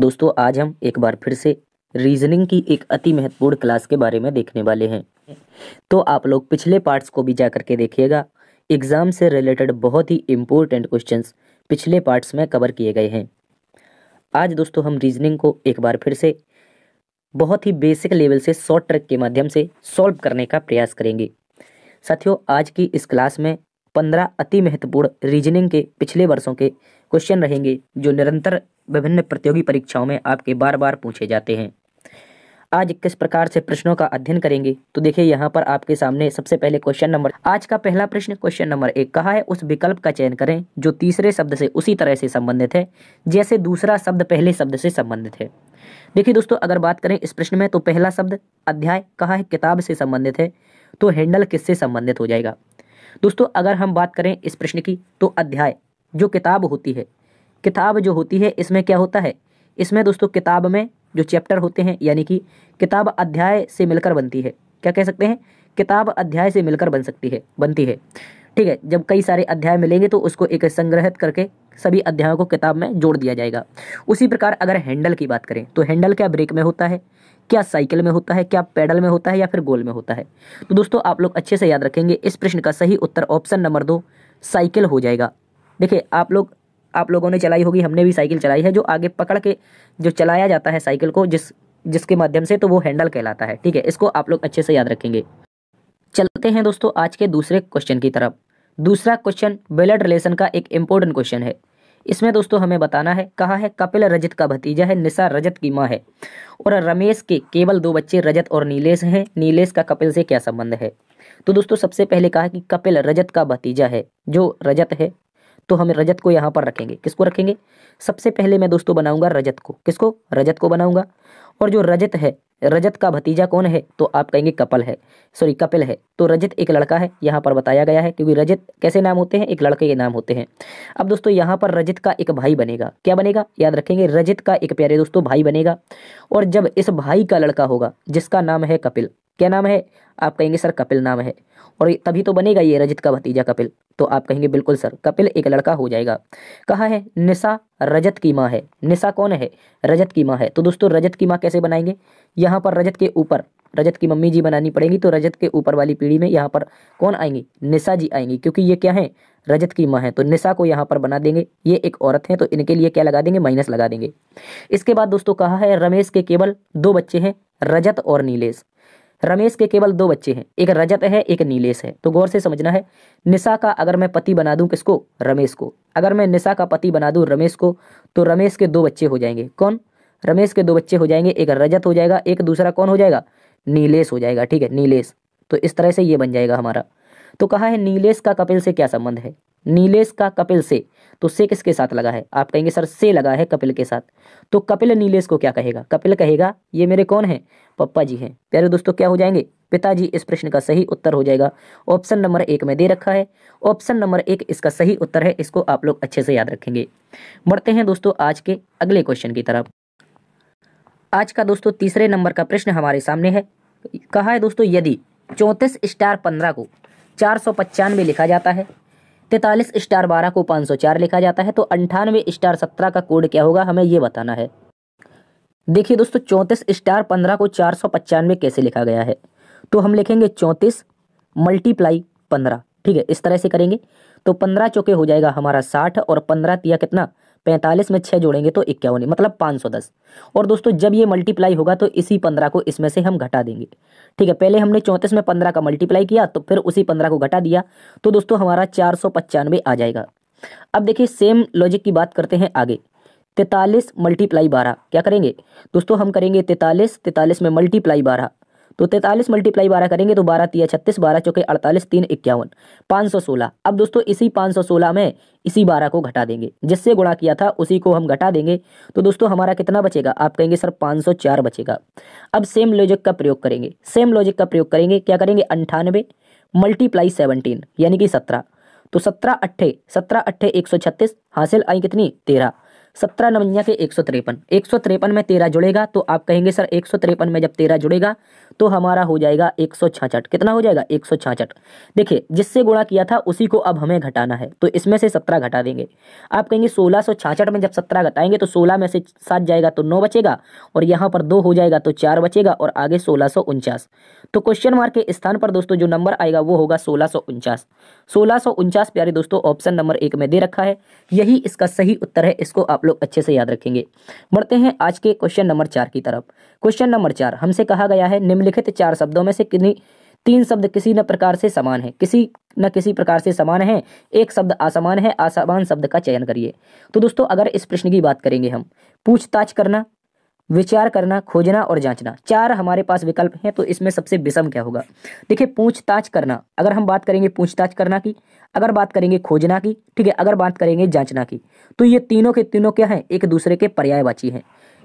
दोस्तों आज हम एक बार फिर से रीजनिंग की एक अति महत्वपूर्ण क्लास के बारे में देखने वाले हैं तो आप लोग पिछले पार्ट्स को भी जा करके देखिएगा एग्ज़ाम से रिलेटेड बहुत ही इम्पोर्टेंट क्वेश्चंस पिछले पार्ट्स में कवर किए गए हैं आज दोस्तों हम रीजनिंग को एक बार फिर से बहुत ही बेसिक लेवल से शॉर्ट ट्रैक के माध्यम से सॉल्व करने का प्रयास करेंगे साथियों आज की इस क्लास में पंद्रह अति महत्वपूर्ण रीजनिंग के पिछले वर्षों के क्वेश्चन रहेंगे जो निरंतर विभिन्न प्रतियोगी परीक्षाओं में आपके बार बार पूछे जाते हैं आज किस प्रकार से प्रश्नों का अध्ययन करेंगे तो देखिए यहाँ पर आपके सामने सबसे पहले क्वेश्चन नंबर आज का पहला प्रश्न क्वेश्चन नंबर एक कहा है उस विकल्प का चयन करें जो तीसरे शब्द से उसी तरह से संबंधित है जैसे दूसरा शब्द पहले शब्द से संबंधित है देखिए दोस्तों अगर बात करें इस प्रश्न में तो पहला शब्द अध्याय कहा है किताब से संबंधित है तो हैंडल किससे संबंधित हो जाएगा दोस्तों अगर हम बात करें इस प्रश्न की तो अध्याय जो किताब होती है किताब जो होती है इसमें क्या होता है इसमें दोस्तों किताब में जो चैप्टर होते हैं यानी कि किताब अध्याय से मिलकर बनती है क्या कह सकते हैं किताब अध्याय से मिलकर बन सकती है बनती है ठीक है जब कई सारे अध्याय मिलेंगे तो उसको एक संग्रहित करके सभी अध्यायों को किताब में जोड़ दिया जाएगा उसी प्रकार अगर हैंडल की बात करें तो हैंडल क्या ब्रेक में होता है क्या साइकिल में होता है क्या पैडल में होता है या फिर गोल में होता है तो दोस्तों आप लोग अच्छे से याद रखेंगे इस प्रश्न का सही उत्तर ऑप्शन नंबर दो साइकिल हो जाएगा देखिए आप लोग आप लोगों ने चलाई होगी हमने भी साइकिल चलाई है जो आगे पकड़ के जो चलाया जाता है साइकिल को जिस जिसके माध्यम से तो वो हैंडल कहलाता है ठीक है इसको आप लोग अच्छे से याद रखेंगे चलते हैं दोस्तों आज के दूसरे क्वेश्चन की तरफ दूसरा क्वेश्चन ब्लड रिलेशन का एक इम्पोर्टेंट क्वेश्चन है इसमें दोस्तों हमें बताना है कहा है कपिल रजत का भतीजा है निशा रजत की माँ है और रमेश के केवल दो बच्चे रजत और नीलेश हैं नीलेश का कपिल से क्या संबंध है तो दोस्तों सबसे पहले कहा कि कपिल रजत का भतीजा है जो रजत है तो हम रजत को यहाँ पर रखेंगे किसको रखेंगे सबसे पहले मैं दोस्तों बनाऊंगा रजत को किसको रजत को बनाऊंगा और जो रजत है रजत का भतीजा कौन है तो आप कहेंगे कपल है सॉरी कपिल है तो रजत एक लड़का है यहाँ पर बताया गया है क्योंकि रजत कैसे नाम होते हैं एक लड़के के नाम होते हैं अब दोस्तों यहाँ पर रजत का एक भाई बनेगा क्या बनेगा याद रखेंगे रजत का एक प्यारे दोस्तों भाई बनेगा और जब इस भाई का लड़का होगा जिसका नाम है कपिल क्या नाम है आप कहेंगे सर कपिल नाम है और तभी तो बनेगा ये रजत का भतीजा कपिल तो आप कहेंगे बिल्कुल सर कपिल एक लड़का हो जाएगा कहा है निशा रजत की माँ है निशा कौन है रजत की माँ है तो दोस्तों रजत की माँ कैसे बनाएंगे यहाँ पर रजत के ऊपर रजत की मम्मी जी बनानी पड़ेगी तो रजत के ऊपर वाली पीढ़ी में यहाँ पर कौन आएंगी निशा जी आएंगी क्योंकि ये क्या है रजत की माँ है तो निशा को यहाँ पर बना देंगे ये एक औरत है तो इनके लिए क्या लगा देंगे माइनस लगा देंगे इसके बाद दोस्तों कहा है रमेश के केवल दो बच्चे हैं रजत और नीलेश रमेश के केवल दो बच्चे हैं एक रजत है एक नीलेश है तो गौर से समझना है निशा का अगर मैं पति बना दूं किसको रमेश को अगर मैं निशा का पति बना दूं रमेश को तो रमेश के दो बच्चे हो जाएंगे कौन रमेश के दो बच्चे हो जाएंगे एक रजत हो जाएगा एक दूसरा कौन हो जाएगा नीलेश हो जाएगा ठीक है नीलेश तो इस तरह से ये बन जाएगा हमारा तो कहा है नीलेश का कपिल से क्या संबंध है नीलेश का कपिल से तो से किसके साथ लगा है आप कहेंगे सर से लगा है कपिल के साथ तो कपिल नीलेश को क्या कहेगा कपिल कहेगा ये मेरे कौन है पप्पा जी हैं प्यारे दोस्तों क्या हो जाएंगे पिताजी इस प्रश्न का सही उत्तर हो जाएगा ऑप्शन नंबर एक में दे रखा है ऑप्शन नंबर एक इसका सही उत्तर है इसको आप लोग अच्छे से याद रखेंगे बढ़ते हैं दोस्तों आज के अगले क्वेश्चन की तरफ आज का दोस्तों तीसरे नंबर का प्रश्न हमारे सामने है कहा है दोस्तों यदि चौंतीस स्टार पंद्रह को चार सौ पचानवे लिखा जाता है तैतालीस स्टार बारह को पाँच सौ चार लिखा जाता है तो अंठानवे स्टार सत्रह का कोड क्या होगा हमें ये बताना है देखिए दोस्तों चौंतीस स्टार पंद्रह को चार सौ पचानवे कैसे लिखा गया है तो हम लिखेंगे चौंतीस मल्टीप्लाई पंद्रह ठीक है इस तरह से करेंगे तो पंद्रह चौके हो जाएगा हमारा साठ और पंद्रह तिया कितना पैंतालीस में छः जोड़ेंगे तो इक्यावन मतलब पाँच सौ दस और दोस्तों जब ये मल्टीप्लाई होगा तो इसी पंद्रह को इसमें से हम घटा देंगे ठीक है पहले हमने चौंतीस में पंद्रह का मल्टीप्लाई किया तो फिर उसी पंद्रह को घटा दिया तो दोस्तों हमारा चार सौ पचानवे आ जाएगा अब देखिए सेम लॉजिक की बात करते हैं आगे तैतालीस मल्टीप्लाई बारह क्या करेंगे दोस्तों हम करेंगे तैतालीस तैतालीस में मल्टीप्लाई बारह तो तैतालीस मल्टीप्लाई बारह करेंगे तो बारह तीन छत्तीस बारह चौके अड़तालीस तीन इक्यावन पाँच सौ सोलह अब दोस्तों इसी पाँच सौ सोलह में इसी बारह को घटा देंगे जिससे गुणा किया था उसी को हम घटा देंगे तो दोस्तों हमारा कितना बचेगा आप कहेंगे सर पाँच सौ चार बचेगा अब सेम लॉजिक का प्रयोग करेंगे सेम लॉजिक का प्रयोग करेंगे क्या करेंगे अंठानवे मल्टीप्लाई सेवनटीन यानी कि सत्रह तो सत्रह अट्ठे सत्रह अट्ठे एक सौ छत्तीस हासिल आई कितनी तेरह सत्रह नवंजा के एक सौ तिरपन एक सौ तिरपन में तेरह जुड़ेगा तो आप कहेंगे सर एक सौ तिरपन में जब तेरह जुड़ेगा तो हमारा हो जाएगा एक सौ छाछठ कितना हो जाएगा एक सौ छाछठ देखिए जिससे गुणा किया था उसी को अब हमें घटाना है तो इसमें से सत्रह घटा देंगे आप कहेंगे सोलह सौ छाछठ में जब सत्रह घटाएंगे तो सोलह में से सात जाएगा तो नौ बचेगा और यहाँ पर दो हो जाएगा तो चार बचेगा और आगे सोलह सौ उनचास तो क्वेश्चन मार्क के स्थान पर दोस्तों जो नंबर आएगा वो होगा सोलह सौ उनचास सोलह प्यारे दोस्तों ऑप्शन नंबर एक में दे रखा है यही इसका सही उत्तर है इसको आप लोग अच्छे से याद रखेंगे बढ़ते हैं आज के क्वेश्चन नंबर चार की तरफ क्वेश्चन नंबर चार हमसे कहा गया है निम्नलिखित चार शब्दों में से कितनी तीन शब्द किसी न प्रकार से समान है किसी न किसी प्रकार से समान है एक शब्द असमान है असमान शब्द का चयन करिए तो दोस्तों अगर इस प्रश्न की बात करेंगे हम पूछताछ करना विचार करना खोजना और जांचना चार हमारे पास विकल्प हैं तो इसमें सबसे विषम क्या होगा देखिए पूछताछ करना अगर हम बात करेंगे पूछताछ करना की अगर बात करेंगे खोजना की ठीक है अगर बात करेंगे जांचना की तो ये तीनों के तीनों क्या हैं एक दूसरे के पर्यायवाची हैं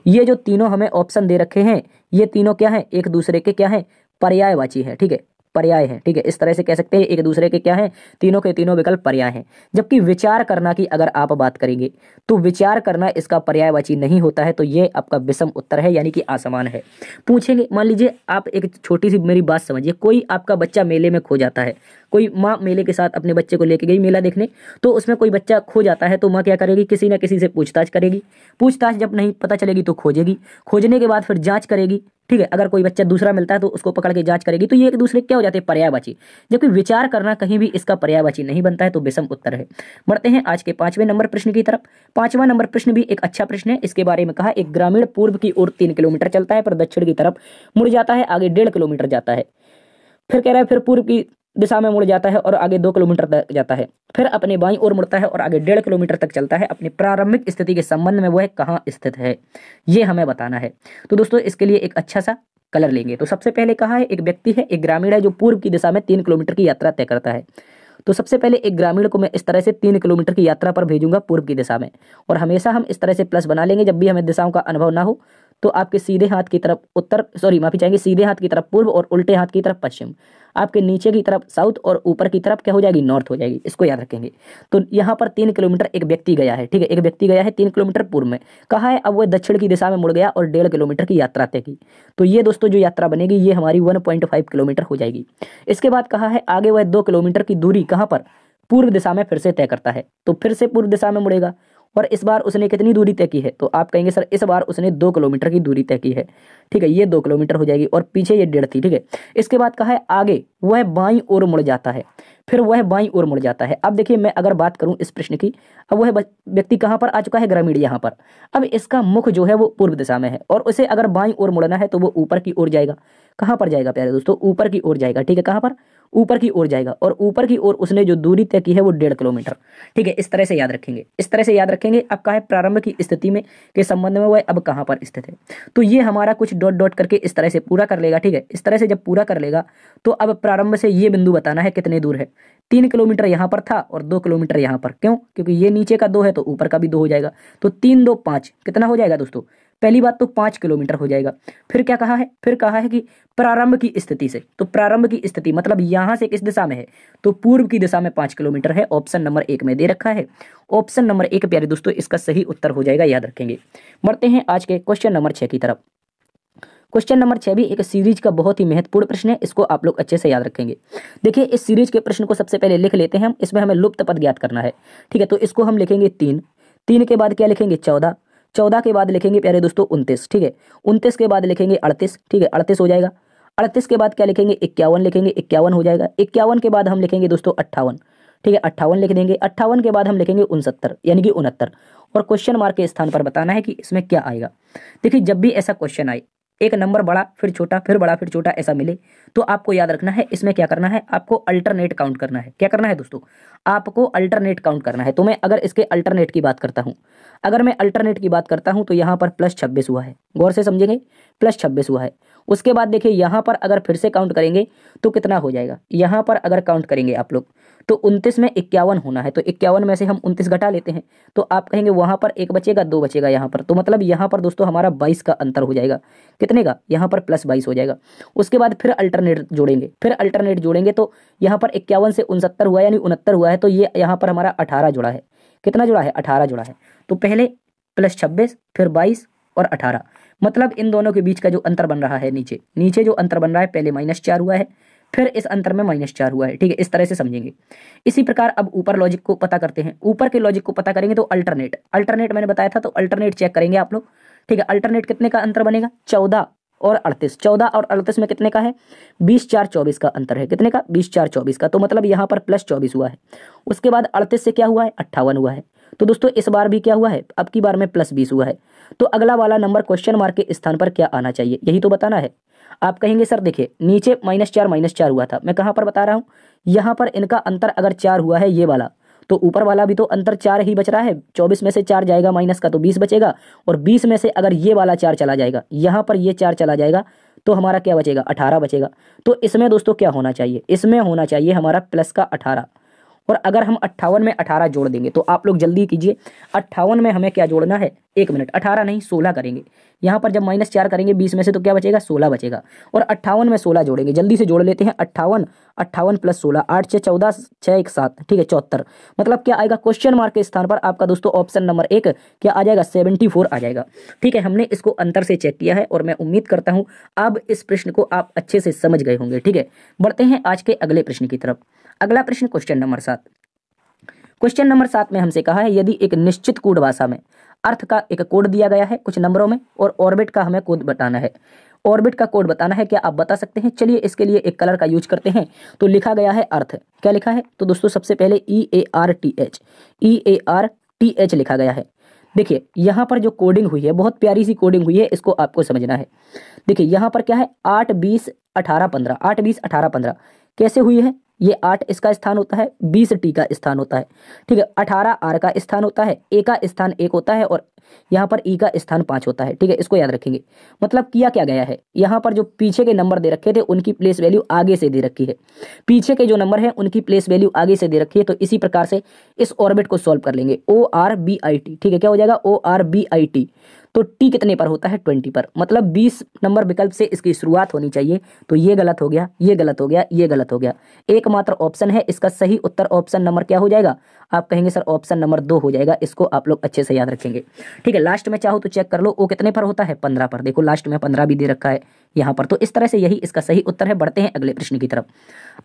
ये जो तीनों हमें ऑप्शन दे रखे हैं ये तीनों क्या हैं एक दूसरे के क्या हैं पर्यायवाची है ठीक है पर्याय है ठीक है इस तरह से कह सकते हैं एक दूसरे के क्या है तीनों के तीनों विकल्प पर्याय है जबकि विचार करना की अगर आप बात करेंगे तो विचार करना इसका पर्याय नहीं होता है तो ये आपका विषम उत्तर है यानी कि आसमान है पूछेंगे मान लीजिए आप एक छोटी सी मेरी बात समझिए कोई आपका बच्चा मेले में खो जाता है कोई माँ मेले के साथ अपने बच्चे को लेके गई मेला देखने तो उसमें कोई बच्चा खो जाता है तो माँ क्या करेगी किसी ना किसी से पूछताछ करेगी पूछताछ जब नहीं पता चलेगी तो खोजेगी खोजने के बाद फिर जाँच करेगी ठीक है अगर कोई बच्चा दूसरा मिलता है तो उसको पकड़ के जांच करेगी तो ये एक दूसरे क्या हो जाते हैं पर्यायवाची जबकि विचार करना कहीं भी इसका पर्यायवाची नहीं बनता है तो विषम उत्तर है बढ़ते हैं आज के पांचवें नंबर प्रश्न की तरफ पांचवा नंबर प्रश्न भी एक अच्छा प्रश्न है इसके बारे में कहा एक ग्रामीण पूर्व की ओर तीन किलोमीटर चलता है पर दक्षिण की तरफ मुड़ जाता है आगे डेढ़ किलोमीटर जाता है फिर कह रहा है फिर पूर्व की दिशा में मुड़ जाता है और आगे दो किलोमीटर तक जाता है फिर अपने बाई ओर मुड़ता है और आगे डेढ़ किलोमीटर तक चलता है अपनी प्रारंभिक स्थिति के संबंध में वह कहाँ स्थित है ये हमें बताना है तो दोस्तों इसके लिए एक अच्छा सा कलर लेंगे तो सबसे पहले कहा है एक व्यक्ति है एक ग्रामीण है जो पूर्व की दिशा में तीन किलोमीटर की यात्रा तय करता है तो सबसे पहले एक ग्रामीण को मैं इस तरह से तीन किलोमीटर की यात्रा पर भेजूंगा पूर्व की दिशा में और हमेशा हम इस तरह से प्लस बना लेंगे जब भी हमें दिशाओं का अनुभव ना हो तो आपके सीधे हाथ की तरफ उत्तर सॉरी माफी चाहेंगे सीधे हाथ की तरफ पूर्व और उल्टे हाथ की तरफ पश्चिम आपके नीचे की तरफ साउथ और ऊपर की तरफ क्या हो जाएगी नॉर्थ हो जाएगी इसको याद रखेंगे तो यहाँ पर तीन किलोमीटर एक व्यक्ति गया है ठीक है एक व्यक्ति गया है तीन किलोमीटर पूर्व में कहा है अब वह दक्षिण की दिशा में मुड़ गया और डेढ़ किलोमीटर की यात्रा तय की तो ये दोस्तों जो यात्रा बनेगी ये हमारी वन किलोमीटर हो जाएगी इसके बाद कहा है आगे वह दो किलोमीटर की दूरी कहाँ पर पूर्व दिशा में फिर से तय करता है तो फिर से पूर्व दिशा में मुड़ेगा और इस बार उसने कितनी दूरी तय की है तो आप कहेंगे सर इस बार उसने दो किलोमीटर की दूरी तय की है ठीक है ये दो किलोमीटर हो जाएगी और पीछे ये डेढ़ थी ठीक है इसके बाद कहा है आगे वह बाई और मुड़ जाता है फिर वह बाई और मुड़ जाता है अब देखिए मैं अगर बात करूं इस प्रश्न की अब वह व्यक्ति कहाँ पर आ चुका है ग्रामीण यहाँ पर अब इसका मुख जो है वो पूर्व दिशा में है और उसे अगर बाई और मुड़ना है तो वो ऊपर की ओर जाएगा कहाँ पर जाएगा प्यारे दोस्तों ऊपर की ओर जाएगा ठीक है कहाँ पर ऊपर की ओर जाएगा और ऊपर की ओर उसने जो दूरी तय की है वो डेढ़ किलोमीटर ठीक है इस तरह से याद रखेंगे इस तरह से याद रखेंगे अब कहा है प्रारंभ की स्थिति में के संबंध में वह अब कहाँ पर स्थित है तो ये हमारा कुछ डॉट डॉट करके इस तरह से पूरा कर लेगा ठीक है इस तरह से जब पूरा कर लेगा तो अब प्रारंभ से ये बिंदु बताना है कितने दूर है तीन किलोमीटर यहाँ पर था और दो किलोमीटर यहाँ पर क्यों क्योंकि ये नीचे का दो है तो ऊपर का भी दो हो जाएगा तो तीन दो पाँच कितना हो जाएगा दोस्तों पहली बात तो पांच किलोमीटर हो जाएगा फिर क्या कहा है फिर कहा है कि प्रारंभ की स्थिति से तो प्रारंभ की स्थिति मतलब यहां से किस दिशा में है तो पूर्व की दिशा में पांच किलोमीटर है ऑप्शन नंबर एक में दे रखा है ऑप्शन नंबर एक प्यारे दोस्तों इसका सही उत्तर हो जाएगा याद रखेंगे बढ़ते हैं आज के क्वेश्चन नंबर छह की तरफ क्वेश्चन नंबर छह भी एक सीरीज का बहुत ही महत्वपूर्ण प्रश्न है इसको आप लोग अच्छे से याद रखेंगे देखिए इस सीरीज के प्रश्न को सबसे पहले लिख लेते हैं हम इसमें हमें लुप्त पद ज्ञात करना है ठीक है तो इसको हम लिखेंगे तीन तीन के बाद क्या लिखेंगे चौदह चौदह के बाद लिखेंगे प्यारे दोस्तों उनतीस ठीक है उनतीस के बाद लिखेंगे अड़तीस ठीक है अड़तीस हो जाएगा अड़तीस के बाद क्या लिखेंगे इक्यावन लिखेंगे इक्यावन हो जाएगा इक्यावन के बाद हम लिखेंगे दोस्तों अट्ठावन ठीक है अट्ठावन लिख देंगे अट्ठावन के बाद हम लिखेंगे उनसत्तर यानी कि उनहत्तर और क्वेश्चन मार्क के स्थान पर बताना है कि इसमें क्या आएगा देखिए जब भी ऐसा क्वेश्चन आए एक नंबर बड़ा फिर छोटा फिर बड़ा फिर छोटा ऐसा मिले तो आपको याद रखना है इसमें क्या करना है आपको अल्टरनेट काउंट करना है क्या करना है दोस्तों आपको अल्टरनेट काउंट करना है तो मैं अगर इसके अल्टरनेट की बात करता हूँ अगर मैं अल्टरनेट की बात करता हूँ तो यहाँ पर प्लस छब्बीस हुआ है गौर से समझेंगे प्लस छब्बीस हुआ है उसके बाद देखिए यहाँ पर अगर फिर से काउंट करेंगे तो कितना हो जाएगा यहाँ पर अगर काउंट करेंगे आप लोग तो उनतीस में इक्यावन होना है तो इक्यावन में से हम उनतीस घटा लेते हैं तो आप कहेंगे वहाँ पर एक बचेगा दो बचेगा यहाँ पर तो मतलब यहाँ पर दोस्तों हमारा बाईस का अंतर हो जाएगा कितने का यहाँ पर प्लस बाईस हो जाएगा उसके बाद फिर अल्टरनेट जोड़ेंगे फिर अल्टरनेट जोड़ेंगे तो यहाँ पर इक्यावन से उनसत्तर हुआ यानी उनहत्तर हुआ है तो ये यहाँ पर हमारा अठारह जुड़ा है कितना जुड़ा है अठारह जुड़ा है तो पहले प्लस छब्बीस फिर बाईस और अठारह मतलब इन दोनों के बीच का जो अंतर बन रहा है नीचे नीचे जो अंतर बन रहा है पहले माइनस चार हुआ है फिर इस अंतर में माइनस चार हुआ है ठीक है इस तरह से समझेंगे इसी प्रकार अब ऊपर लॉजिक को पता करते हैं ऊपर के लॉजिक को पता करेंगे तो अल्टरनेट अल्टरनेट मैंने बताया था तो अल्टरनेट चेक करेंगे आप लोग ठीक है अल्टरनेट कितने का अंतर बनेगा चौदह और अड़तीस चौदह और अड़तीस में कितने का है बीस चार चौबीस का अंतर है कितने का बीस चार चौबीस का तो मतलब यहाँ पर प्लस चौबीस हुआ है उसके बाद अड़तीस से क्या हुआ है अट्ठावन हुआ है तो दोस्तों इस बार भी क्या हुआ है अब की बार में प्लस बीस हुआ है तो अगला वाला नंबर क्वेश्चन मार्क के स्थान पर क्या आना चाहिए यही तो बताना है आप कहेंगे सर देखिए नीचे माइनस चार माइनस चार हुआ था मैं कहाँ पर बता रहा हूँ यहाँ पर इनका अंतर अगर चार हुआ है ये वाला तो ऊपर वाला भी तो अंतर चार ही बच रहा है चौबीस में से चार जाएगा माइनस का तो बीस बचेगा और बीस में से अगर ये वाला चार चला जाएगा यहाँ पर ये चार चला जाएगा तो हमारा क्या बचेगा अठारह बचेगा तो इसमें दोस्तों क्या होना चाहिए इसमें होना चाहिए हमारा प्लस का अठारह और अगर हम अट्ठावन में अठारह जोड़ देंगे तो आप लोग जल्दी कीजिए अट्ठावन में हमें क्या जोड़ना है एक मिनट अठारह नहीं सोलह करेंगे यहाँ पर जब माइनस चार करेंगे बीस में से तो क्या बचेगा सोलह बचेगा और अट्ठावन में सोलह जोड़ेंगे जल्दी से जोड़ लेते हैं अट्ठावन अट्ठावन प्लस सोलह आठ छः चौदह छः एक सात ठीक है चौहत्तर मतलब क्या आएगा क्वेश्चन मार्क के स्थान पर आपका दोस्तों ऑप्शन नंबर एक क्या आ जाएगा सेवेंटी फोर आ जाएगा ठीक है हमने इसको अंतर से चेक किया है और मैं उम्मीद करता हूँ अब इस प्रश्न को आप अच्छे से समझ गए होंगे ठीक है बढ़ते हैं आज के अगले प्रश्न की तरफ अगला प्रश्न क्वेश्चन नंबर सात क्वेश्चन नंबर सात में हमसे कहा है यदि एक निश्चित कोड भाषा में अर्थ का एक कोड दिया गया है कुछ नंबरों में और ऑर्बिट का हमें कोड बताना है ऑर्बिट का कोड बताना है क्या आप बता सकते हैं चलिए इसके लिए एक कलर का यूज करते हैं तो लिखा गया है अर्थ क्या लिखा है तो दोस्तों सबसे पहले E A R T H E A R T H लिखा गया है देखिए यहाँ पर जो कोडिंग हुई है बहुत प्यारी सी कोडिंग हुई है इसको आपको समझना है देखिए यहाँ पर क्या है आठ बीस अठारह पंद्रह आठ बीस अठारह पंद्रह कैसे हुई है ये आठ इसका स्थान होता है बीस टी का स्थान होता है ठीक है अठारह आर का स्थान होता है ए का स्थान एक होता है और यहाँ पर ई का स्थान पाँच होता है ठीक है इसको याद रखेंगे मतलब किया क्या गया है यहाँ पर जो पीछे के नंबर दे रखे थे उनकी प्लेस वैल्यू आगे से दे रखी है पीछे के जो नंबर है उनकी प्लेस वैल्यू आगे से दे रखी है तो इसी प्रकार से इस ऑर्बिट को सॉल्व कर लेंगे O R B I T ठीक है क्या हो जाएगा O R B I T तो टी कितने पर होता है ट्वेंटी पर मतलब बीस नंबर विकल्प से इसकी शुरुआत होनी चाहिए तो ये गलत हो गया ये गलत हो गया ये गलत हो गया एकमात्र ऑप्शन है इसका सही उत्तर ऑप्शन नंबर क्या हो जाएगा आप कहेंगे सर ऑप्शन नंबर दो हो जाएगा इसको आप लोग अच्छे से याद रखेंगे ठीक है लास्ट में चाहो तो चेक कर लो वो कितने पर होता है पंद्रह पर देखो लास्ट में पंद्रह भी दे रखा है यहाँ पर तो इस तरह से यही इसका सही उत्तर है बढ़ते हैं अगले प्रश्न की तरफ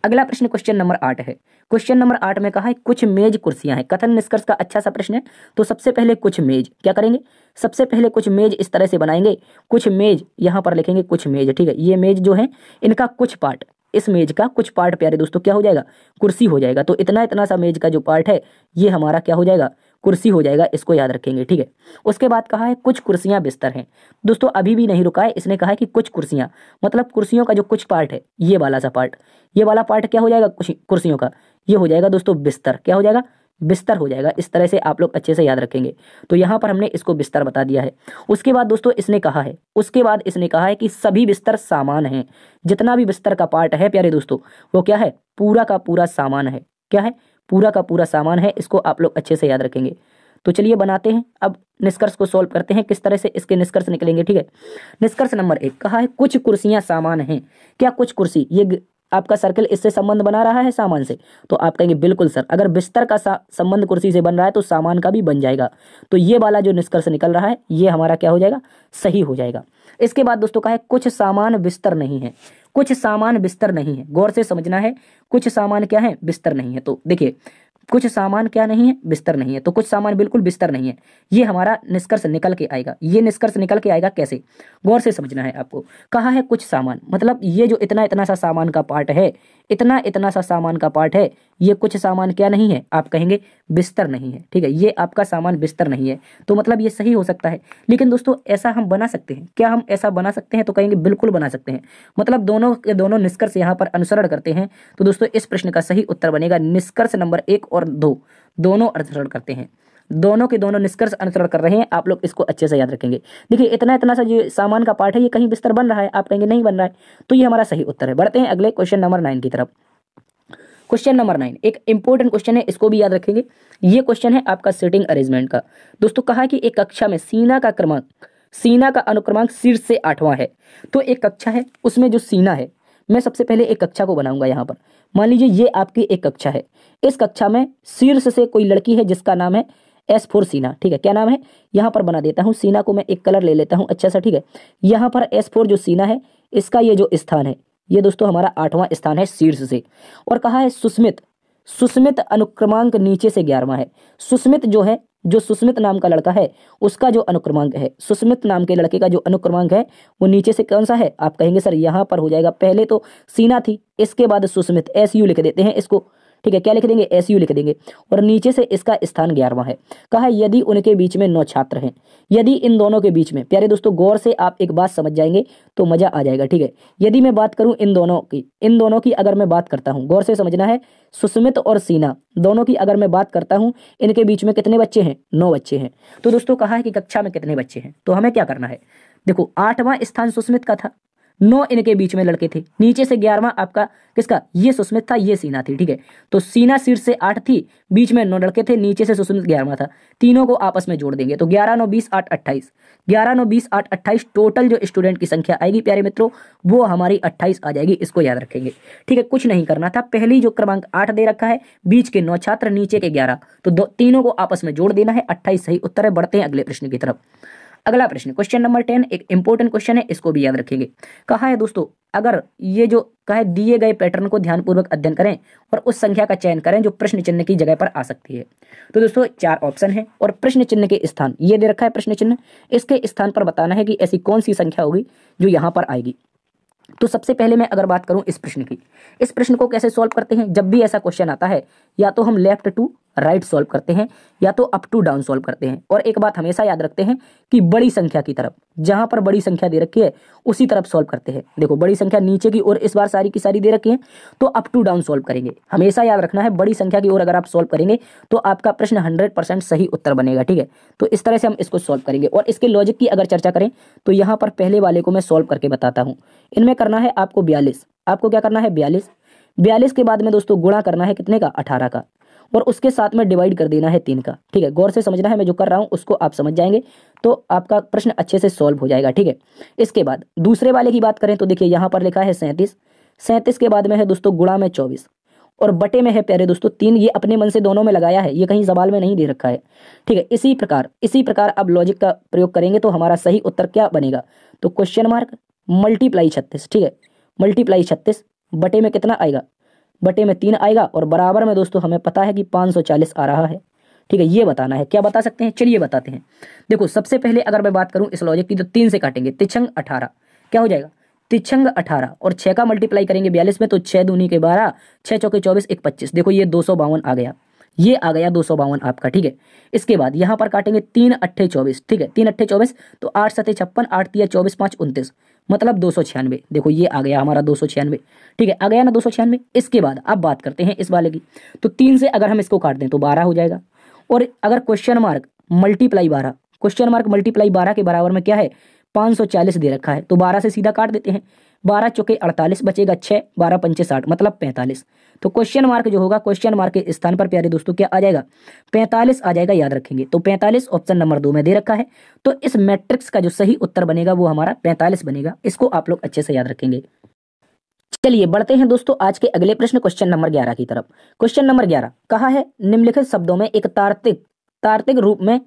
अगला प्रश्न क्वेश्चन नंबर आठ है क्वेश्चन नंबर आठ में कहा है कुछ मेज कुर्सियां हैं कथन निष्कर्ष का अच्छा सा प्रश्न है तो सबसे पहले कुछ मेज क्या करेंगे सबसे पहले कुछ मेज इस तरह से बनाएंगे कुछ मेज यहाँ पर लिखेंगे कुछ मेज ठीक है ये मेज जो है इनका कुछ पार्ट इस मेज का कुछ पार्ट प्यारे दोस्तों क्या हो जाएगा कुर्सी हो जाएगा तो इतना इतना सा मेज का जो पार्ट है ये हमारा क्या हो जाएगा कुर्सी हो जाएगा इसको याद रखेंगे ठीक है उसके बाद कहा है कुछ कुर्सियां बिस्तर हैं दोस्तों अभी भी नहीं रुका है इसने कहा है कि कुछ कुर्सियां मतलब कुर्सियों का जो कुछ पार्ट है ये वाला सा पार्ट ये वाला पार्ट क्या हो जाएगा कुर्सियों का ये हो जाएगा दोस्तों बिस्तर क्या हो जाएगा बिस्तर हो जाएगा इस तरह से आप लोग अच्छे से याद रखेंगे तो यहाँ पर हमने इसको बिस्तर बता दिया है उसके बाद दोस्तों इसने कहा है उसके बाद इसने कहा है कि सभी बिस्तर सामान हैं जितना भी बिस्तर का पार्ट है प्यारे दोस्तों वो क्या है पूरा का पूरा सामान है क्या है पूरा का पूरा सामान है इसको आप लोग अच्छे से याद रखेंगे तो चलिए बनाते हैं अब निष्कर्ष को सॉल्व करते हैं किस तरह से इसके निष्कर्ष निकलेंगे ठीक है निष्कर्ष नंबर एक कहा है कुछ कुर्सियां सामान हैं क्या कुछ कुर्सी ये आपका सर्कल इससे संबंध बना रहा है सामान से तो आप कहेंगे बिल्कुल सर अगर बिस्तर का संबंध कुर्सी से बन रहा है तो सामान का भी बन जाएगा तो ये वाला जो निष्कर्ष निकल रहा है ये हमारा क्या हो जाएगा सही हो जाएगा इसके बाद दोस्तों कहा है कुछ सामान बिस्तर नहीं है कुछ सामान बिस्तर नहीं है गौर से समझना है कुछ सामान क्या है बिस्तर नहीं है तो देखिए कुछ सामान क्या नहीं है बिस्तर नहीं है तो कुछ सामान बिल्कुल बिस्तर नहीं है ये हमारा निष्कर्ष निकल के आएगा ये निष्कर्ष निकल के आएगा कैसे गौर से समझना है आपको कहा है कुछ सामान मतलब ये जो इतना इतना सा सामान का पार्ट है इतना इतना सा सामान का पार्ट है ये कुछ सामान क्या नहीं है आप कहेंगे बिस्तर नहीं है ठीक है ये आपका सामान बिस्तर नहीं है तो मतलब ये सही हो सकता है लेकिन दोस्तों ऐसा हम बना सकते हैं क्या हम ऐसा बना सकते हैं तो कहेंगे बिल्कुल बना सकते हैं मतलब दोनों के दोनों निष्कर्ष यहाँ पर अनुसरण करते हैं तो दोस्तों इस प्रश्न का सही उत्तर बनेगा निष्कर्ष नंबर एक और दो दोनों अनुसरण करते हैं दोनों के दोनों निष्कर्ष अनुसरण कर रहे हैं आप लोग इसको अच्छे से याद रखेंगे देखिए इतना इतना सा जो सामान का पार्ट है ये कहीं बिस्तर बन रहा है आप कहेंगे नहीं बन रहा है तो ये हमारा सही उत्तर है बढ़ते हैं अगले क्वेश्चन नंबर नाइन की तरफ क्वेश्चन नंबर नाइन एक इंपॉर्टेंट क्वेश्चन है इसको भी याद रखेंगे ये क्वेश्चन है आपका सिटिंग अरेंजमेंट का दोस्तों कहा कि एक कक्षा में सीना का क्रमांक सीना का अनुक्रमांक शीर्ष से आठवां है तो एक कक्षा है उसमें जो सीना है मैं सबसे पहले एक कक्षा को बनाऊंगा यहाँ पर मान लीजिए ये आपकी एक कक्षा है इस कक्षा में शीर्ष से कोई लड़की है जिसका नाम है एस फोर सीना ठीक है क्या नाम है यहाँ पर बना देता हूँ सीना को मैं एक कलर ले लेता हूँ अच्छा सा ठीक है यहाँ पर एस फोर जो सीना है इसका ये जो स्थान है ये दोस्तों हमारा आठवां स्थान है शीर्ष से और कहा है सुस्मित सुस्मित अनुक्रमांक नीचे से ग्यारहवा है सुस्मित जो है जो सुस्मित नाम का लड़का है उसका जो अनुक्रमांक है सुस्मित नाम के लड़के का जो अनुक्रमांक है वो नीचे से कौन सा है आप कहेंगे सर यहाँ पर हो जाएगा पहले तो सीना थी इसके बाद सुस्मित एस यू लिख देते हैं इसको ठीक है क्या लिख देंगे एस लिख देंगे और नीचे से इसका स्थान ग्यारहवा है कहा यदि उनके बीच में नौ छात्र हैं यदि इन दोनों के बीच में प्यारे दोस्तों गौर से आप एक बात समझ जाएंगे तो मजा आ जाएगा ठीक है यदि मैं बात करूं इन दोनों की इन दोनों की अगर मैं बात करता हूं गौर से समझना है सुस्मित और सीना दोनों की अगर मैं बात करता हूं इनके बीच में कितने बच्चे हैं नौ बच्चे हैं तो दोस्तों कहा है कि कक्षा में कितने बच्चे हैं तो हमें क्या करना है देखो आठवां स्थान सुस्मित का था नौ इनके बीच में लड़के थे नीचे से ग्यारहवा आपका किसका ये सुस्मित था ये सीना थी ठीक है तो सीना शीर्ष से आठ थी बीच में नौ लड़के थे नीचे से सुस्मित ग्यारहवा था तीनों को आपस में जोड़ देंगे तो ग्यारह नौ बीस आठ अट्ठाईस ग्यारह नौ बीस आठ अट्ठाईस टोटल जो स्टूडेंट की संख्या आएगी प्यारे मित्रों वो हमारी अट्ठाईस आ जाएगी इसको याद रखेंगे ठीक है कुछ नहीं करना था पहली जो क्रमांक आठ दे रखा है बीच के नौ छात्र नीचे के ग्यारह तो दो तीनों को आपस में जोड़ देना है अट्ठाईस सही उत्तर है बढ़ते हैं अगले प्रश्न की तरफ अगला प्रश्न क्वेश्चन नंबर टेन एक इंपॉर्टेंट क्वेश्चन है इसको भी याद रखेंगे कहा है दोस्तों अगर ये जो कहे दिए गए पैटर्न को ध्यानपूर्वक अध्ययन करें और उस संख्या का चयन करें जो प्रश्न चिन्ह की जगह पर आ सकती है तो दोस्तों चार ऑप्शन है और प्रश्न चिन्ह के स्थान ये दे रखा है प्रश्न चिन्ह इसके स्थान पर बताना है कि ऐसी कौन सी संख्या होगी जो यहाँ पर आएगी तो सबसे पहले मैं अगर बात करूं इस प्रश्न की इस प्रश्न को कैसे सॉल्व करते हैं जब भी ऐसा क्वेश्चन आता है या तो हम लेफ्ट टू राइट सॉल्व करते हैं या तो अप टू डाउन सॉल्व करते हैं और एक बात हमेशा याद रखते हैं कि बड़ी संख्या की तरफ जहां पर बड़ी संख्या दे रखी है उसी तरफ सॉल्व करते हैं देखो बड़ी संख्या नीचे की ओर इस बार सारी की सारी दे रखी है तो अप टू डाउन सॉल्व करेंगे हमेशा याद रखना है बड़ी संख्या की ओर अगर आप सॉल्व करेंगे तो आपका प्रश्न हंड्रेड परसेंट सही उत्तर बनेगा ठीक है तो इस तरह से हम इसको सॉल्व करेंगे और इसके लॉजिक की अगर चर्चा करें तो यहाँ पर पहले वाले को मैं सॉल्व करके बताता हूँ इनमें करना है आपको बयालीस आपको क्या करना है बयालीस बयालीस के बाद में दोस्तों गुणा करना है कितने का अठारह का और उसके साथ में डिवाइड कर देना है तीन का ठीक है गौर से समझना है मैं जो कर रहा हूँ उसको आप समझ जाएंगे तो आपका प्रश्न अच्छे से सॉल्व हो जाएगा ठीक है इसके बाद दूसरे वाले की बात करें तो देखिए यहाँ पर लिखा है सैंतीस सैंतीस के बाद में है दोस्तों गुणा में चौबीस और बटे में है प्यारे दोस्तों तीन ये अपने मन से दोनों में लगाया है ये कहीं सवाल में नहीं दे रखा है ठीक है इसी प्रकार इसी प्रकार अब लॉजिक का प्रयोग करेंगे तो हमारा सही उत्तर क्या बनेगा तो क्वेश्चन मार्क मल्टीप्लाई छत्तीस ठीक है मल्टीप्लाई छत्तीस बटे में कितना आएगा बटे में तीन आएगा और बराबर में दोस्तों हमें पता है कि 540 आ रहा है ठीक है ये बताना है क्या बता सकते हैं चलिए बताते हैं देखो सबसे पहले अगर मैं बात करूं इस लॉजिक की तो तीन से काटेंगे तिछंग अठारह क्या हो जाएगा तिछंग अठारह और छः का मल्टीप्लाई करेंगे बयालीस में तो छः दूनी के बारह छः चौके चौबीस एक पच्चीस देखो ये दो आ गया ये आ गया दो आपका ठीक है इसके बाद यहाँ पर काटेंगे तीन अट्ठे चौबीस ठीक है तीन अट्ठे चौबीस तो आठ सत्य छप्पन आठ तिया चौबीस पाँच उनतीस मतलब दो देखो ये आ गया हमारा दो ठीक है आ गया ना दो इसके बाद अब बात करते हैं इस वाले की तो तीन से अगर हम इसको काट दें तो बारह हो जाएगा और अगर क्वेश्चन मार्क मल्टीप्लाई बारह क्वेश्चन मार्क मल्टीप्लाई बारह के बराबर में क्या है पाँच सौ चालीस दे रखा है तो बारह से सीधा काट देते हैं बारह चौके अड़तालीस बचेगा छः बारह पंचे साठ मतलब पैंतालीस तो क्वेश्चन मार्क जो होगा क्वेश्चन मार्क के स्थान पर प्यारे दोस्तों क्या आ जाएगा पैंतालीस आ जाएगा याद रखेंगे तो पैंतालीस ऑप्शन नंबर दो में दे रखा है तो इस मैट्रिक्स का जो सही उत्तर बनेगा वो हमारा पैंतालीस बनेगा इसको आप लोग अच्छे से याद रखेंगे चलिए बढ़ते हैं दोस्तों आज के अगले प्रश्न क्वेश्चन नंबर ग्यारह की तरफ क्वेश्चन नंबर ग्यारह कहा है निम्नलिखित शब्दों में एक तार्तिक तार्तिक रूप में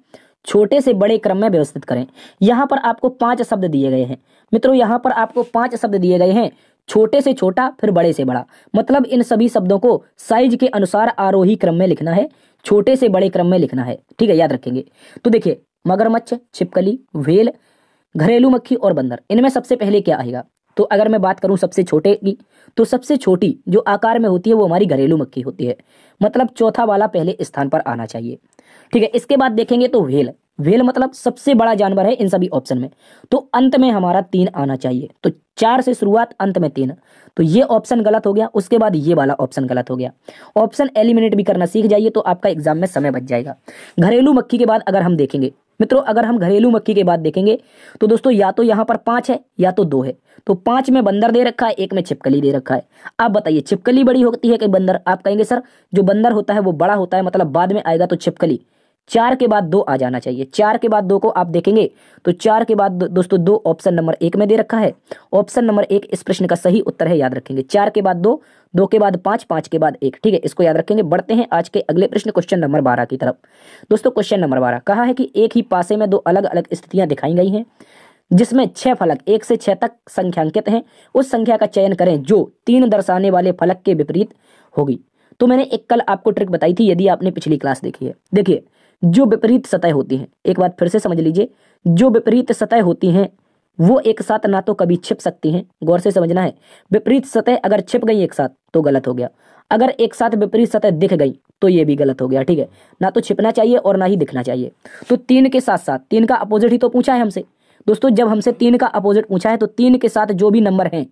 छोटे से बड़े क्रम में व्यवस्थित करें यहाँ पर आपको पांच शब्द दिए गए हैं मित्रों यहाँ पर आपको पांच शब्द दिए गए हैं छोटे से छोटा फिर बड़े से बड़ा मतलब इन सभी शब्दों को साइज के अनुसार आरोही क्रम में लिखना है छोटे से बड़े क्रम में लिखना है ठीक है याद रखेंगे तो देखिए मगरमच्छ छिपकली व्हेल घरेलू मक्खी और बंदर इनमें सबसे पहले क्या आएगा तो अगर मैं बात करूं सबसे छोटे की तो सबसे छोटी जो आकार में होती है वो हमारी घरेलू मक्खी होती है मतलब चौथा वाला पहले स्थान पर आना चाहिए ठीक है इसके बाद देखेंगे तो व्हेल वेल मतलब सबसे बड़ा जानवर है इन सभी ऑप्शन में तो अंत में हमारा तीन आना चाहिए तो चार से शुरुआत अंत में तीन तो ये ऑप्शन गलत हो गया उसके बाद ये वाला ऑप्शन गलत हो गया ऑप्शन एलिमिनेट भी करना सीख जाइए तो आपका एग्जाम में समय बच जाएगा घरेलू मक्खी के बाद अगर हम देखेंगे मित्रों अगर हम घरेलू मक्खी के बाद देखेंगे तो दोस्तों या तो यहाँ पर पांच है या तो दो है तो पांच में बंदर दे रखा है एक में छिपकली दे रखा है आप बताइए छिपकली बड़ी होती है कि बंदर आप कहेंगे सर जो बंदर होता है वो बड़ा होता है मतलब बाद में आएगा तो छिपकली चार के बाद दो आ जाना चाहिए चार के बाद दो को आप देखेंगे तो चार के बाद दो, दोस्तों दो ऑप्शन नंबर एक में दे रखा है ऑप्शन नंबर एक इस प्रश्न का सही उत्तर है याद रखेंगे चार के बाद दो दो के बाद पांच पांच के बाद एक ठीक है इसको याद रखेंगे बढ़ते हैं आज के अगले प्रश्न क्वेश्चन नंबर बारह की तरफ दोस्तों क्वेश्चन नंबर बारह कहा है कि एक ही पासे में दो अलग अलग स्थितियां दिखाई गई हैं जिसमें छह फलक एक से छह तक संख्यांकित हैं उस संख्या का चयन करें जो तीन दर्शाने वाले फलक के विपरीत होगी तो मैंने एक कल आपको ट्रिक बताई थी यदि आपने पिछली क्लास देखी है देखिए जो विपरीत सतह होती हैं एक बात फिर से समझ लीजिए जो विपरीत सतह होती हैं वो एक साथ ना तो कभी छिप सकती हैं गौर से समझना है विपरीत सतह अगर छिप गई एक साथ तो गलत हो गया अगर एक साथ विपरीत सतह दिख गई तो ये भी गलत हो गया ठीक है ना तो छिपना चाहिए और ना ही दिखना चाहिए तो तीन के साथ साथ तीन का अपोजिट ही तो पूछा है हमसे दोस्तों जब हमसे तीन का अपोजिट पूछा है तो तीन के साथ जो भी नंबर हैं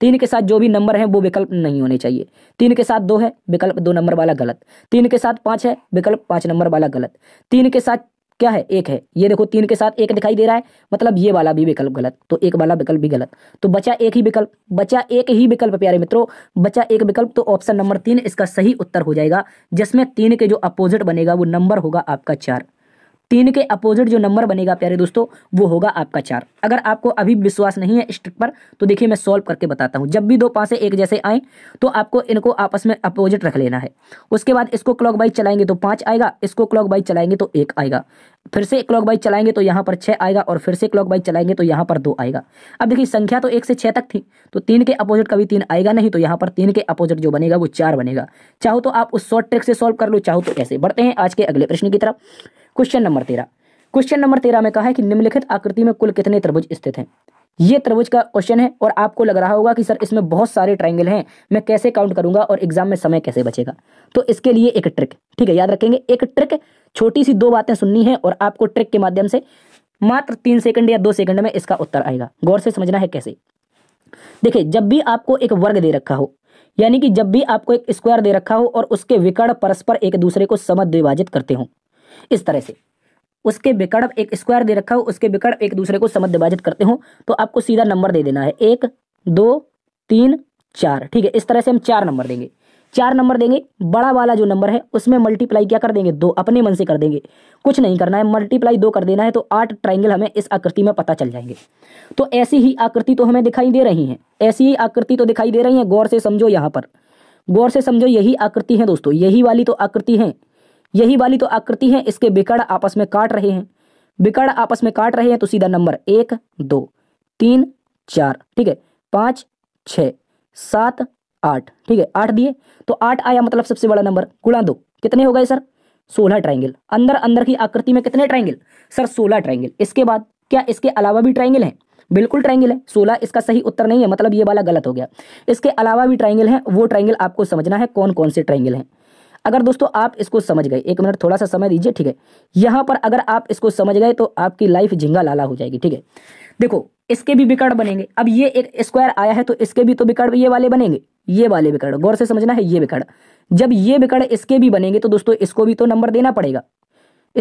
तीन के साथ जो भी नंबर है वो विकल्प नहीं होने चाहिए तीन के साथ दो है विकल्प दो नंबर वाला गलत तीन के साथ पांच है विकल्प पांच नंबर वाला गलत तीन के साथ क्या है एक है ये देखो तीन के साथ एक दिखाई दे रहा है मतलब ये वाला भी विकल्प गलत तो एक वाला विकल्प भी गलत तो बचा एक ही विकल्प बचा एक ही विकल्प प्यारे मित्रों बचा एक विकल्प तो ऑप्शन नंबर तीन इसका सही उत्तर हो जाएगा जिसमें तीन के जो अपोजिट बनेगा वो नंबर होगा आपका चार तीन के अपोजिट जो नंबर बनेगा प्यारे दोस्तों वो होगा आपका चार अगर आपको अभी विश्वास नहीं है स्ट्रिक पर तो देखिए मैं सॉल्व करके बताता हूँ जब भी दो पांसे एक जैसे आए तो आपको इनको आपस में अपोजिट रख लेना है उसके बाद इसको क्लॉक चलाएंगे तो पाँच आएगा इसको क्लॉक वाइज चलाएंगे तो एक आएगा फिर से क्लॉक वाइज चलाएंगे तो यहाँ पर छः आएगा और फिर से क्लॉक वाइज चलाएंगे तो यहाँ पर दो आएगा अब देखिए संख्या तो एक से छः तक थी तो तीन के अपोजिट कभी तीन आएगा नहीं तो यहाँ पर तीन के अपोजिट जो बनेगा वो चार बनेगा चाहो तो आप उस शॉर्ट ट्रिक से सॉल्व कर लो चाहो तो ऐसे बढ़ते हैं आज के अगले प्रश्न की तरफ क्वेश्चन नंबर तेरह क्वेश्चन नंबर तेरह में कहा है कि निम्नलिखित आकृति में कुल कितने त्रिभुज स्थित हैं ये त्रिभुज का क्वेश्चन है और आपको लग रहा होगा कि सर इसमें बहुत सारे ट्राइंगल हैं मैं कैसे काउंट करूंगा और एग्जाम में समय कैसे बचेगा तो इसके लिए एक ट्रिक ठीक है याद रखेंगे एक ट्रिक छोटी सी दो बातें सुननी है और आपको ट्रिक के माध्यम से मात्र तीन सेकंड या दो सेकंड में इसका उत्तर आएगा गौर से समझना है कैसे देखिए जब भी आपको एक वर्ग दे रखा हो यानी कि जब भी आपको एक स्क्वायर दे रखा हो और उसके विकर्ण परस्पर एक दूसरे को समद्विभाजित करते हो इस तरह से उसके बेकड़ब एक स्क्वायर दे रखा हो उसके बेकड़ब एक दूसरे को समझ विभाजित करते हो तो आपको सीधा नंबर दे देना है एक दो तीन चार ठीक है इस तरह से हम चार नंबर देंगे चार नंबर देंगे बड़ा वाला जो नंबर है उसमें मल्टीप्लाई क्या कर देंगे दो अपने मन से कर देंगे कुछ नहीं करना है मल्टीप्लाई दो कर देना है तो आठ ट्राइंगल हमें इस आकृति में पता चल जाएंगे तो ऐसी ही आकृति तो हमें दिखाई दे रही है ऐसी ही आकृति तो दिखाई दे रही है गौर से समझो यहाँ पर गौर से समझो यही आकृति है दोस्तों यही वाली तो आकृति है यही वाली तो आकृति है इसके बिकड़ आपस में काट रहे हैं बिकड़ आपस में काट रहे हैं तो सीधा नंबर एक दो तीन चार ठीक है पांच छ सात आठ ठीक है आठ दिए तो आठ आया मतलब सबसे बड़ा नंबर गुणा दो कितने हो गए सर सोलह ट्राइंगल अंदर अंदर की आकृति में कितने ट्राइंगल सर सोलह ट्राइंगल इसके बाद क्या इसके अलावा भी ट्राइंगल है बिल्कुल ट्राइंगल है सोलह इसका सही उत्तर नहीं है मतलब ये वाला गलत हो गया इसके अलावा भी ट्राइंगल है वो ट्राइंगल आपको समझना है कौन कौन से ट्राइंगल हैं अगर दोस्तों आप इसको समझ गए एक मिनट थोड़ा सा समय दीजिए ठीक है यहाँ पर अगर आप इसको समझ गए तो आपकी लाइफ झिंगा लाला हो जाएगी ठीक है देखो इसके भी विकर्ण बनेंगे अब ये एक स्क्वायर आया है तो इसके भी तो विकर्ण ये वाले बनेंगे ये वाले विकर्ण गौर से समझना है ये विकर्ण जब ये विकर्ण इसके भी बनेंगे तो दोस्तों इसको भी तो नंबर देना पड़ेगा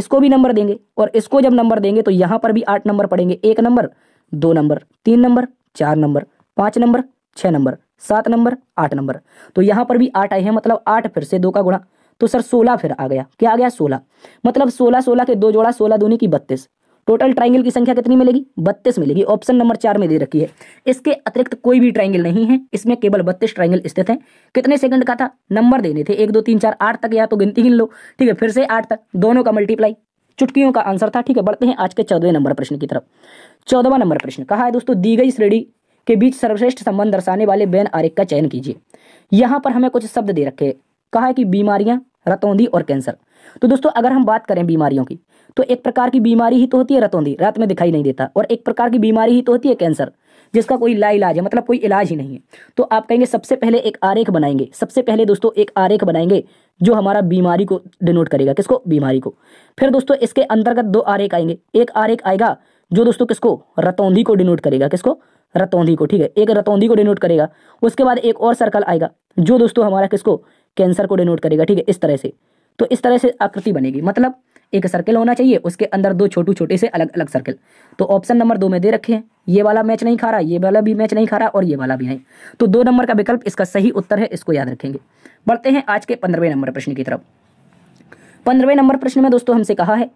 इसको भी नंबर देंगे और इसको जब नंबर देंगे तो यहाँ पर भी आठ नंबर पड़ेंगे एक नंबर दो नंबर तीन नंबर चार नंबर पाँच नंबर छः नंबर सात नंबर आठ नंबर तो यहाँ पर भी आठ आए हैं मतलब आठ फिर से दो का गुणा तो सर सोलह फिर आ गया क्या आ गया सोलह मतलब सोलह सोलह के दो जोड़ा सोलह दोनों की बत्तीस टोटल ट्राइंगल की संख्या कितनी मिलेगी बत्तीस मिलेगी ऑप्शन नंबर चार में दे रखी है इसके अतिरिक्त कोई भी ट्राइंगल नहीं है इसमें केवल बत्तीस ट्राइंगल स्थित है कितने सेकंड का था नंबर देने थे एक दो तीन चार आठ तक या तो गिनती गिन लो ठीक है फिर से आठ तक दोनों का मल्टीप्लाई चुटकियों का आंसर था ठीक है बढ़ते हैं आज के चौदह नंबर प्रश्न की तरफ चौदहवा नंबर प्रश्न कहा है दोस्तों दी गई श्रेणी के बीच सर्वश्रेष्ठ संबंध दर्शाने वाले बैन आरिक का चयन कीजिए यहाँ पर हमें कुछ शब्द दे रखे कहा है कि बीमारियां रतौंधी और कैंसर तो दोस्तों अगर हम बात करें बीमारियों की तो एक प्रकार की बीमारी ही तो होती है रतौंधी रात में दिखाई नहीं देता और एक प्रकार की बीमारी ही तो होती है कैंसर जिसका कोई लाइलाज है मतलब कोई इलाज ही नहीं है तो आप कहेंगे सबसे पहले एक आरेख बनाएंगे सबसे पहले दोस्तों एक आरेख बनाएंगे जो हमारा बीमारी को डिनोट करेगा किसको बीमारी को फिर दोस्तों इसके अंतर्गत दो आरेख आएंगे एक आरेख आएगा जो दोस्तों किसको रतौंधी को डिनोट करेगा किसको रतौंधी को ठीक है एक रतौंधी को डिनोट करेगा उसके बाद एक और सर्कल आएगा जो दोस्तों हमारा किसको कैंसर को डिनोट करेगा ठीक है इस तरह से तो इस तरह से आकृति बनेगी मतलब एक सर्किल होना चाहिए उसके अंदर दो छोटू छोटे से अलग अलग सर्किल तो ऑप्शन नंबर दो में दे रखे हैं ये वाला मैच नहीं खा रहा ये वाला भी मैच नहीं खा रहा और ये वाला भी नहीं तो दो नंबर का विकल्प इसका सही उत्तर है इसको याद रखेंगे बढ़ते हैं आज के पंद्रहवें नंबर प्रश्न की तरफ पंद्रहवें नंबर प्रश्न में दोस्तों हमसे कहा है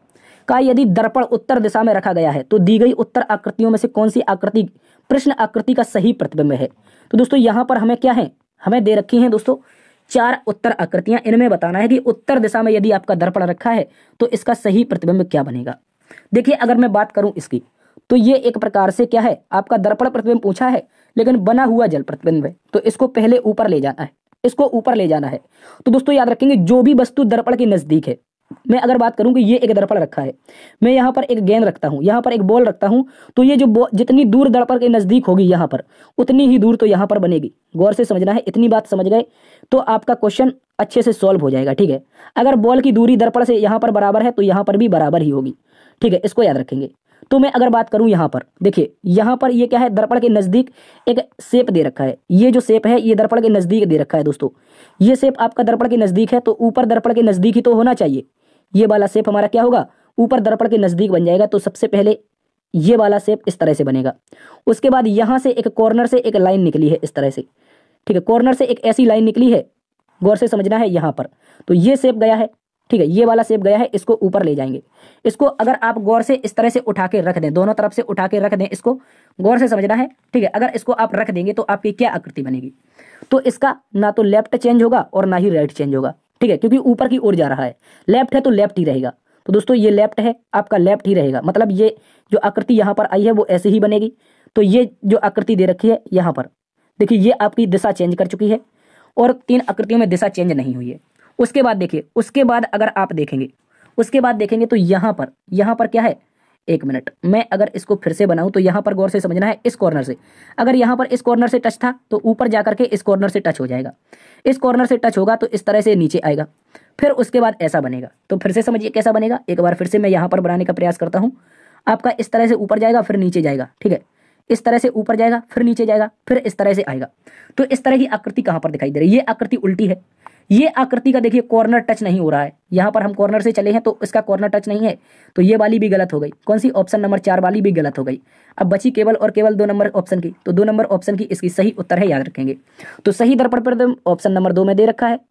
का यदि दर्पण उत्तर दिशा में रखा गया है तो दी गई उत्तर आकृतियों में से कौन सी आकृति प्रश्न आकृति का सही प्रतिबिंब है तो दोस्तों यहां पर हमें क्या है हमें दे रखी है दोस्तों चार उत्तर आकृतियां इनमें बताना है कि उत्तर दिशा में यदि आपका दर्पण रखा है तो इसका सही प्रतिबिंब क्या बनेगा देखिए अगर मैं बात करूं इसकी तो ये एक प्रकार से क्या है आपका दर्पण प्रतिबिंब पूछा है लेकिन बना हुआ जल प्रतिबिंब है तो इसको पहले ऊपर ले जाना है इसको ऊपर ले जाना है तो दोस्तों याद रखेंगे जो भी वस्तु दर्पण के नजदीक है मैं अगर बात करूं कि ये एक दर्पण रखा है मैं यहाँ पर एक गेंद रखता हूँ यहाँ पर एक बॉल रखता हूँ तो ये जो जितनी दूर दर्पण के नज़दीक होगी यहाँ पर उतनी ही दूर तो यहाँ पर बनेगी गौर से समझना है इतनी बात समझ गए तो आपका क्वेश्चन अच्छे से सॉल्व हो जाएगा ठीक है अगर बॉल की दूरी दर्पण से यहाँ पर बराबर है तो यहाँ पर भी बराबर ही होगी ठीक है इसको याद रखेंगे तो मैं अगर बात करूं यहाँ पर देखिए यहाँ पर ये क्या है दर्पण के नज़दीक एक सेप दे रखा है ये जो सेप है ये दर्पण के नज़दीक दे रखा है दोस्तों ये सेप आपका दर्पण के नज़दीक है तो ऊपर दर्पण के नज़दीक ही तो होना चाहिए ये वाला सेप हमारा क्या होगा ऊपर दर्पण के नज़दीक बन जाएगा तो सबसे पहले ये वाला सेप इस तरह से बनेगा उसके बाद यहां से एक कॉर्नर से एक लाइन निकली है इस तरह से ठीक है कॉर्नर से एक ऐसी लाइन निकली है गौर से समझना है यहां पर तो ये सेप गया है ठीक है ये वाला सेप गया है इसको ऊपर ले जाएंगे इसको अगर आप गौर से इस तरह से उठा के रख दें दोनों तरफ से उठा के रख दें इसको गौर से समझना है ठीक है अगर इसको आप रख देंगे तो आपकी क्या आकृति बनेगी तो इसका ना तो लेफ्ट चेंज होगा और ना ही राइट चेंज होगा ठीक है क्योंकि ऊपर की ओर जा रहा है लेफ्ट है तो लेफ्ट ही रहेगा तो दोस्तों ये लेफ्ट है आपका लेफ्ट ही रहेगा मतलब ये जो आकृति यहाँ पर आई है वो ऐसे ही बनेगी तो ये जो आकृति दे रखी है यहाँ पर देखिए ये आपकी दिशा चेंज कर चुकी है और तीन आकृतियों में दिशा चेंज नहीं हुई है उसके बाद देखिए उसके बाद अगर आप देखेंगे उसके बाद देखेंगे तो यहाँ पर यहाँ पर क्या है एक मिनट मैं अगर इसको फिर से बनाऊं तो यहां पर गौर से समझना है इस कॉर्नर से अगर यहां पर इस कॉर्नर से टच था तो ऊपर जाकर के इस कॉर्नर से टच हो जाएगा इस कॉर्नर से टच होगा तो इस तरह से नीचे आएगा फिर उसके बाद ऐसा बनेगा तो फिर से समझिए कैसा बनेगा एक बार फिर से मैं यहां पर बनाने का प्रयास करता हूं आपका इस तरह से ऊपर जाएगा फिर नीचे जाएगा ठीक है इस तरह से ऊपर जाएगा फिर नीचे जाएगा फिर इस तरह से आएगा तो इस तरह की आकृति कहां पर दिखाई दे रही है ये आकृति उल्टी है ये आकृति का देखिए कॉर्नर टच नहीं हो रहा है यहां पर हम कॉर्नर से चले हैं तो इसका कॉर्नर टच नहीं है तो ये वाली भी गलत हो गई कौन सी ऑप्शन नंबर चार वाली भी गलत हो गई अब बची केवल और केवल दो नंबर ऑप्शन की तो दो नंबर ऑप्शन की इसकी सही उत्तर है याद रखेंगे तो सही दर्पण पर ऑप्शन नंबर दो में दे रखा है